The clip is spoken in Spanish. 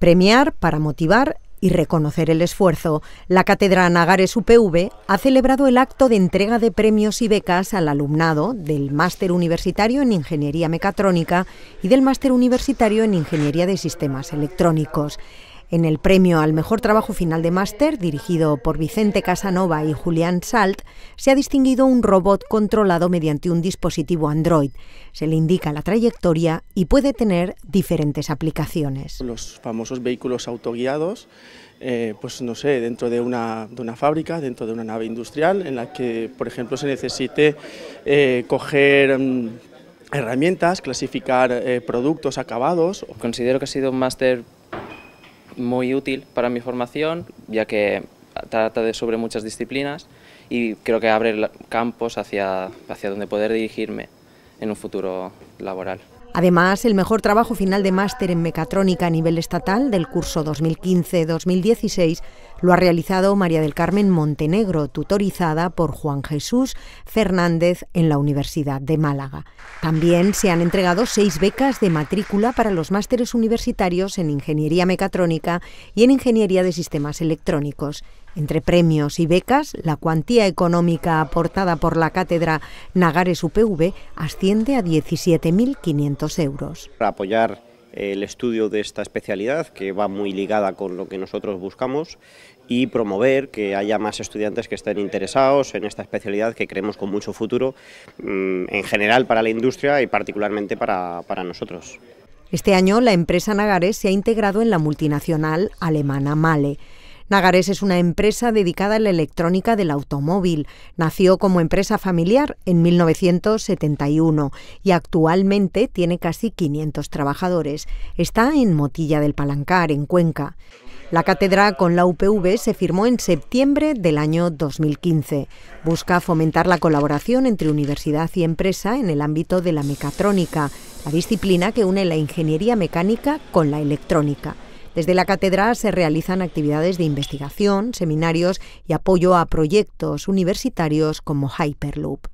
premiar para motivar y reconocer el esfuerzo. La Cátedra Nagares UPV ha celebrado el acto de entrega de premios y becas al alumnado del Máster Universitario en Ingeniería Mecatrónica y del Máster Universitario en Ingeniería de Sistemas Electrónicos. En el premio al mejor trabajo final de máster, dirigido por Vicente Casanova y Julián Salt, se ha distinguido un robot controlado mediante un dispositivo Android. Se le indica la trayectoria y puede tener diferentes aplicaciones. Los famosos vehículos autoguiados, eh, pues no sé, dentro de una, fábrica, dentro de una nave industrial, en la que, por ejemplo, se necesite eh, coger... Mm, herramientas, clasificar eh, productos acabados. Considero que ha sido un máster muy útil para mi formación, ya que trata de sobre muchas disciplinas y creo que abre campos hacia, hacia donde poder dirigirme en un futuro laboral. Además, el mejor trabajo final de máster en mecatrónica a nivel estatal del curso 2015-2016 lo ha realizado María del Carmen Montenegro, tutorizada por Juan Jesús Fernández en la Universidad de Málaga. También se han entregado seis becas de matrícula para los másteres universitarios en Ingeniería Mecatrónica y en Ingeniería de Sistemas Electrónicos. Entre premios y becas, la cuantía económica aportada por la cátedra Nagares UPV asciende a 17.500 euros. Para apoyar el estudio de esta especialidad, que va muy ligada con lo que nosotros buscamos, y promover que haya más estudiantes que estén interesados en esta especialidad que creemos con mucho futuro, mm, en general para la industria y particularmente para, nosotros. Este año la empresa Nagares se ha integrado en la multinacional alemana Male. Nagares es una empresa dedicada a la electrónica del automóvil. Nació como empresa familiar en 1971 y actualmente tiene casi 500 trabajadores. Está en Motilla del Palancar, en Cuenca. La cátedra con la UPV se firmó en septiembre del año 2015. Busca fomentar la colaboración entre universidad y empresa en el ámbito de la mecatrónica, la disciplina que une la ingeniería mecánica con la electrónica. Desde la cátedra se realizan actividades de investigación, seminarios y apoyo a proyectos universitarios como Hyperloop.